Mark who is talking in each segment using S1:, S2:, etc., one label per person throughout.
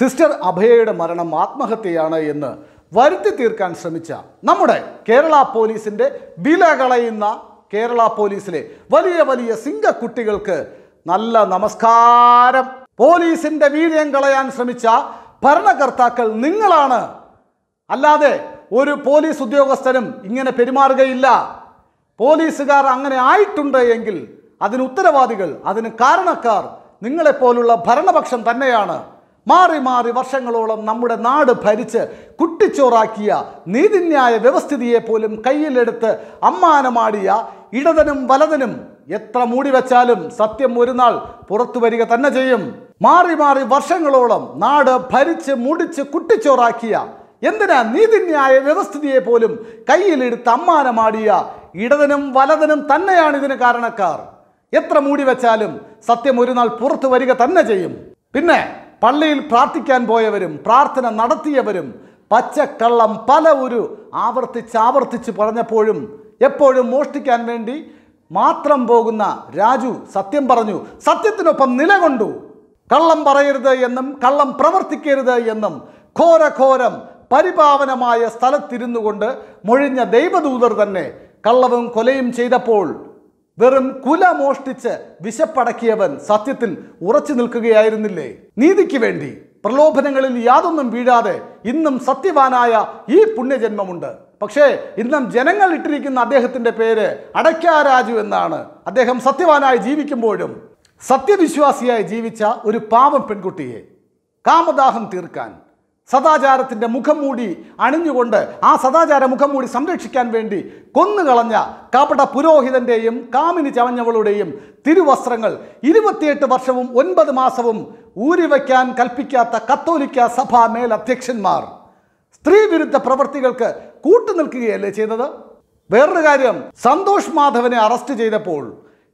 S1: sister അഭയയുടെ മരണം ആത്മഹത്യയാണ് എന്ന് വരുത്തി തീർക്കാൻ ശ്രമിച്ച നമ്മുടെ കേരള പോലീസിൻ്റെ വില കളയുന്ന കേരള പോലീസിലെ വലിയ വലിയ സിംഗക്കുട്ടികൾക്ക് നല്ല നമസ്കാരം പോലീസിൻ്റെ വീര്യം കളയാൻ ശ്രമിച്ച ഭരണകർത്താക്കൾ നിങ്ങളാണ് അല്ലാതെ ഒരു പോലീസ് ഉദ്യോഗസ്ഥനും ഇങ്ങനെ പെരുമാറുകയില്ല പോലീസുകാർ അങ്ങനെ ആയിട്ടുണ്ട് എങ്കിൽ അതിന് ഉത്തരവാദികൾ അതിന് കാരണക്കാർ നിങ്ങളെപ്പോലുള്ള ഭരണപക്ഷം തന്നെയാണ് മാറി മാറി വർഷങ്ങളോളം നമ്മുടെ നാട് ഭരിച്ച് കുട്ടിച്ചോറാക്കിയ നീതിന്യായ വ്യവസ്ഥിതിയെ പോലും കയ്യിലെടുത്ത് അമ്മാനമാടിയ ഇടതനും വലതനും എത്ര മൂടി വെച്ചാലും സത്യം ഒരു നാൾ പുറത്തു വരിക തന്നെ ചെയ്യും മാറി മാറി വർഷങ്ങളോളം നാട് ഭരിച്ച് മുടിച്ച് കുട്ടിച്ചോറാക്കിയ എന്തിനാ നീതിന്യായ വ്യവസ്ഥിതിയെ പോലും കയ്യിലെടുത്ത് അമ്മാനമാടിയ ഇടതനും വലതനും തന്നെയാണ് ഇതിന് കാരണക്കാർ എത്ര മൂടി വെച്ചാലും സത്യം ഒരു നാൾ പുറത്തു വരിക തന്നെ ചെയ്യും പിന്നെ പള്ളിയിൽ പ്രാർത്ഥിക്കാൻ പോയവരും പ്രാർത്ഥന നടത്തിയവരും പച്ചക്കള്ളം പല ഒരു ആവർത്തിച്ച് ആവർത്തിച്ച് പറഞ്ഞപ്പോഴും എപ്പോഴും മോഷ്ടിക്കാൻ വേണ്ടി മാത്രം പോകുന്ന രാജു സത്യം പറഞ്ഞു സത്യത്തിനൊപ്പം നിലകൊണ്ടു കള്ളം പറയരുത് എന്നും കള്ളം പ്രവർത്തിക്കരുത് എന്നും ഘോരഘോരം പരിപാവനമായ സ്ഥലത്തിരുന്നു കൊണ്ട് മൊഴിഞ്ഞ ദൈവദൂതർ തന്നെ കള്ളവും കൊലയും ചെയ്തപ്പോൾ വെറും കുല മോഷ്ടിച്ച് വിശപ്പടക്കിയവൻ സത്യത്തിൽ ഉറച്ചു നിൽക്കുകയായിരുന്നില്ലേ നീതിക്ക് വേണ്ടി പ്രലോഭനങ്ങളിൽ യാതൊന്നും വീഴാതെ ഇന്നും സത്യവാനായ ഈ പുണ്യജന്മമുണ്ട് പക്ഷേ ഇന്നും ജനങ്ങൾ ഇട്ടിരിക്കുന്ന അദ്ദേഹത്തിൻ്റെ പേര് അടയ്ക്കാരാജു എന്നാണ് അദ്ദേഹം സത്യവാനായി ജീവിക്കുമ്പോഴും സത്യവിശ്വാസിയായി ജീവിച്ച ഒരു പാവം പെൺകുട്ടിയെ കാമദാഹം തീർക്കാൻ സദാചാരത്തിൻ്റെ മൂടി അണിഞ്ഞുകൊണ്ട് ആ സദാചാര മൂടി സംരക്ഷിക്കാൻ വേണ്ടി കൊന്നുകളഞ്ഞ കാപ്പട പുരോഹിതൻ്റെയും കാമിനി ചവഞ്ഞവളുടെയും തിരുവസ്ത്രങ്ങൾ ഇരുപത്തിയെട്ട് വർഷവും ഒൻപത് മാസവും ഊരിവയ്ക്കാൻ കൽപ്പിക്കാത്ത കത്തോലിക്ക സഭാ മേലധ്യക്ഷന്മാർ സ്ത്രീ വിരുദ്ധ പ്രവൃത്തികൾക്ക് നിൽക്കുകയല്ലേ ചെയ്തത് വേറൊരു കാര്യം സന്തോഷ് മാധവനെ അറസ്റ്റ് ചെയ്തപ്പോൾ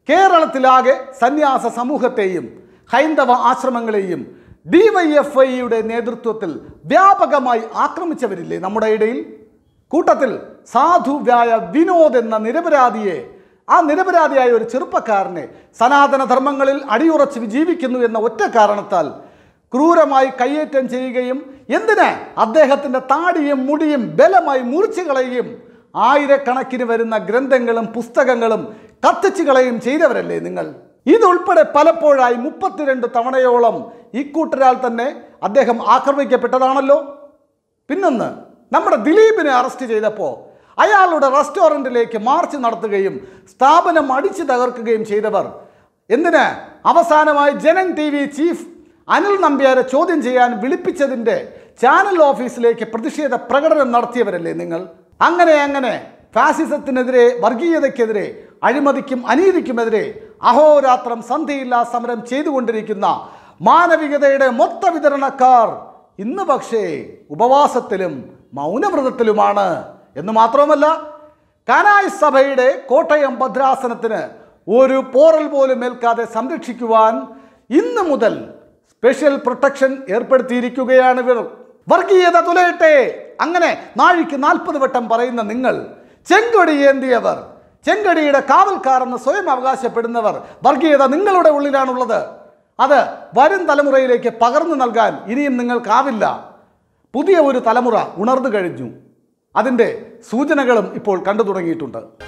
S1: കേരളത്തിലാകെ സന്യാസ സമൂഹത്തെയും ഹൈന്ദവ ആശ്രമങ്ങളെയും ഡിവൈഎഫ്ഐയുടെ നേതൃത്വത്തിൽ വ്യാപകമായി ആക്രമിച്ചവരില്ലേ നമ്മുടെ ഇടയിൽ കൂട്ടത്തിൽ സാധുവായ വിനോദ് എന്ന നിരപരാധിയെ ആ നിരപരാധിയായ ഒരു ചെറുപ്പക്കാരനെ സനാതന ധർമ്മങ്ങളിൽ അടിയുറച്ച് ജീവിക്കുന്നു എന്ന ഒറ്റ കാരണത്താൽ ക്രൂരമായി കയ്യേറ്റം ചെയ്യുകയും എന്തിന് അദ്ദേഹത്തിൻ്റെ താടിയും മുടിയും ബലമായി മുറിച്ചു കളയുകയും ആയിരക്കണക്കിന് വരുന്ന ഗ്രന്ഥങ്ങളും പുസ്തകങ്ങളും കത്തിച്ചു കളയുകയും ചെയ്തവരല്ലേ നിങ്ങൾ ഇതുൾപ്പെടെ പലപ്പോഴായി മുപ്പത്തിരണ്ട് തവണയോളം ഇക്കൂട്ടരാൽ തന്നെ അദ്ദേഹം ആക്രമിക്കപ്പെട്ടതാണല്ലോ പിന്നൊന്ന് നമ്മുടെ ദിലീപിനെ അറസ്റ്റ് ചെയ്തപ്പോൾ അയാളുടെ റെസ്റ്റോറൻറ്റിലേക്ക് മാർച്ച് നടത്തുകയും സ്ഥാപനം അടിച്ചു തകർക്കുകയും ചെയ്തവർ എന്തിന് അവസാനമായി Janam T V chief Anil നമ്പ്യാരെ ചോദ്യം ചെയ്യാൻ വിളിപ്പിച്ചതിൻ്റെ ചാനൽ ഓഫീസിലേക്ക് പ്രതിഷേധ പ്രകടനം നടത്തിയവരല്ലേ നിങ്ങൾ അങ്ങനെ അങ്ങനെ ഫാസിസത്തിനെതിരെ വർഗീയതയ്ക്കെതിരെ അഴിമതിക്കും അനീതിക്കുമെതിരെ അഹോരാത്രം സന്ധിയില്ല സമരം ചെയ്തുകൊണ്ടിരിക്കുന്ന മാനവികതയുടെ മൊത്ത വിതരണക്കാർ ഇന്ന് പക്ഷേ ഉപവാസത്തിലും മൗനവ്രതത്തിലുമാണ് എന്ന് മാത്രവുമല്ല കനായ് സഭയുടെ കോട്ടയം ഭദ്രാസനത്തിന് ഒരു പോറൽ പോലും ഏൽക്കാതെ സംരക്ഷിക്കുവാൻ ഇന്ന് മുതൽ സ്പെഷ്യൽ പ്രൊട്ടക്ഷൻ ഏർപ്പെടുത്തിയിരിക്കുകയാണ് ഇവർ വർഗീയത തുലയട്ടെ അങ്ങനെ നാഴിക്ക് നാൽപ്പത് വട്ടം പറയുന്ന നിങ്ങൾ ചെങ്കൊടിയേന്തിയവർ ചെങ്കടിയുടെ കാവൽക്കാരെന്ന് സ്വയം അവകാശപ്പെടുന്നവർ വർഗീയത നിങ്ങളുടെ ഉള്ളിലാണുള്ളത് അത് വരും തലമുറയിലേക്ക് പകർന്നു നൽകാൻ ഇനിയും നിങ്ങൾക്കാവില്ല പുതിയ ഒരു തലമുറ ഉണർന്നു കഴിഞ്ഞു അതിൻ്റെ സൂചനകളും ഇപ്പോൾ കണ്ടു തുടങ്ങിയിട്ടുണ്ട്